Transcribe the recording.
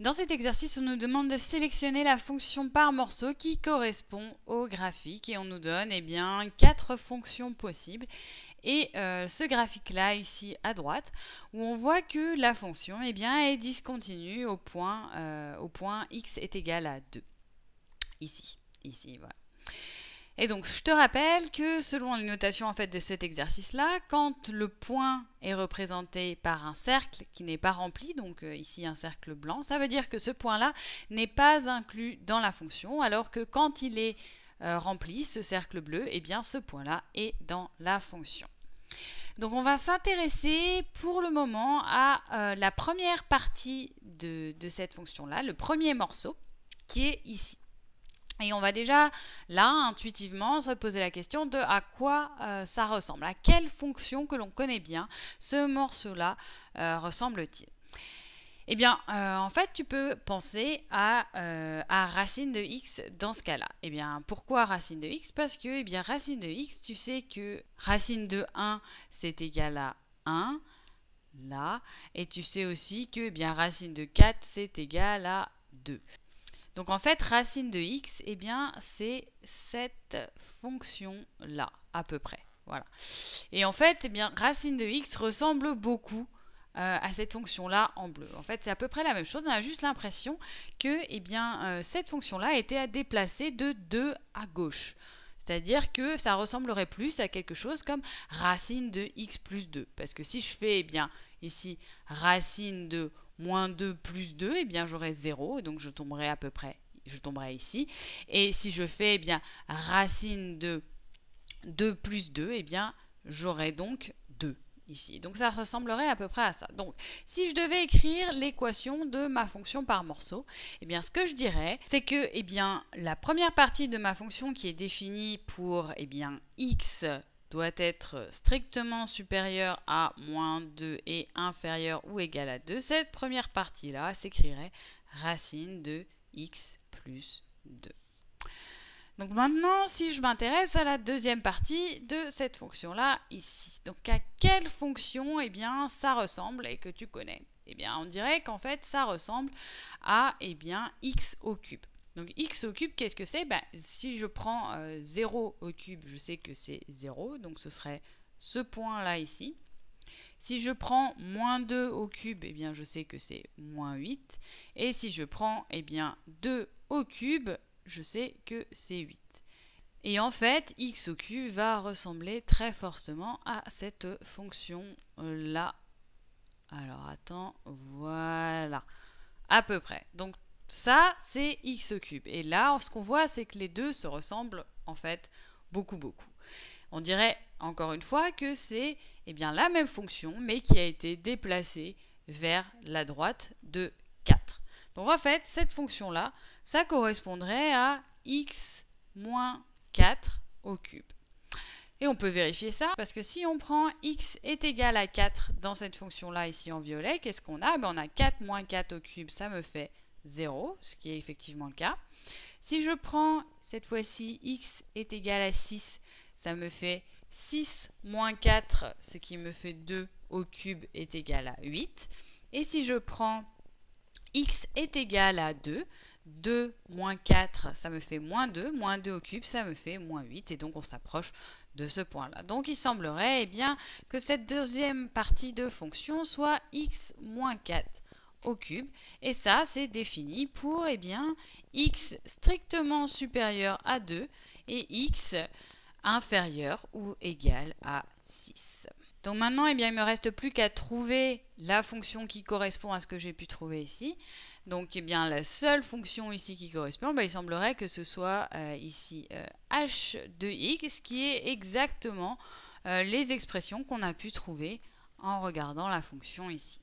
Dans cet exercice, on nous demande de sélectionner la fonction par morceau qui correspond au graphique et on nous donne eh bien, quatre fonctions possibles. Et euh, ce graphique-là, ici à droite, où on voit que la fonction eh bien, est discontinue au point, euh, au point x est égal à 2. Ici, ici, voilà. Et donc, je te rappelle que selon les notations en fait de cet exercice-là, quand le point est représenté par un cercle qui n'est pas rempli, donc euh, ici un cercle blanc, ça veut dire que ce point-là n'est pas inclus dans la fonction, alors que quand il est euh, rempli, ce cercle bleu, eh bien ce point-là est dans la fonction. Donc on va s'intéresser pour le moment à euh, la première partie de cette fonction-là, le premier morceau qui est ici. Et on va déjà, là, intuitivement, se poser la question de à quoi euh, ça ressemble, à quelle fonction que l'on connaît bien ce morceau-là euh, ressemble-t-il. Eh bien, euh, en fait, tu peux penser à, à racine de x dans ce cas-là. Eh bien, pourquoi racine de x Parce que, eh bien, racine de x, tu sais que racine de 1, c'est égal à 1, là. Et tu sais aussi que, eh bien, racine de 4, c'est égal à 2. Donc en fait, racine de x, et eh bien, c'est cette fonction-là, à peu près. Voilà. Et en fait, eh bien, racine de x ressemble beaucoup euh, à cette fonction-là en bleu. En fait, c'est à peu près la même chose. On a juste l'impression que eh bien, euh, cette fonction-là était à déplacer de 2 à gauche. C'est-à-dire que ça ressemblerait plus à quelque chose comme racine de x plus 2. Parce que si je fais bien, ici racine de moins 2 plus 2, eh bien j'aurai 0, et donc je tomberai à peu près, je tomberai ici. Et si je fais eh bien racine de 2 plus 2, eh bien j'aurai donc 2 ici. Donc ça ressemblerait à peu près à ça. Donc si je devais écrire l'équation de ma fonction par morceau, eh bien ce que je dirais, c'est que eh bien la première partie de ma fonction qui est définie pour eh bien x doit être strictement supérieur à moins 2 et inférieur ou égal à 2, cette première partie-là s'écrirait racine de x plus 2. Donc maintenant, si je m'intéresse à la deuxième partie de cette fonction-là, ici. Donc à quelle fonction, eh bien, ça ressemble et que tu connais Eh bien, on dirait qu'en fait, ça ressemble à, eh bien, x au cube. Donc x au cube, qu'est-ce que c'est bah, Si je prends 0 au cube, je sais que c'est 0, donc ce serait ce point-là ici. Si je prends moins 2 au cube, et bien je sais que c'est moins 8. Et si je prends eh bien, 2 au cube, je sais que c'est 8. Et en fait, x au cube va ressembler très fortement à cette fonction-là. Alors attends, voilà, à peu près. Donc ça, c'est x cube. Et là, ce qu'on voit, c'est que les deux se ressemblent en fait beaucoup, beaucoup. On dirait encore une fois que c'est eh bien, la même fonction, mais qui a été déplacée vers la droite de 4. Donc en fait, cette fonction-là, ça correspondrait à x moins 4 au cube. Et on peut vérifier ça, parce que si on prend x est égal à 4 dans cette fonction-là, ici en violet, qu'est-ce qu'on a ben, On a 4 moins 4 au cube, ça me fait 0, ce qui est effectivement le cas. Si je prends cette fois-ci x est égal à 6, ça me fait 6 moins 4, ce qui me fait 2 au cube est égal à 8. Et si je prends x est égal à 2, 2 moins 4, ça me fait moins 2, moins 2 au cube, ça me fait moins 8, et donc on s'approche de ce point-là. Donc il semblerait eh bien, que cette deuxième partie de fonction soit x moins 4 au cube. Et ça, c'est défini pour eh bien, x strictement supérieur à 2 et x inférieur ou égal à 6. Donc maintenant, eh bien, il ne me reste plus qu'à trouver la fonction qui correspond à ce que j'ai pu trouver ici. Donc et eh bien, la seule fonction ici qui correspond, bah, il semblerait que ce soit euh, ici euh, h de x, qui est exactement euh, les expressions qu'on a pu trouver en regardant la fonction ici.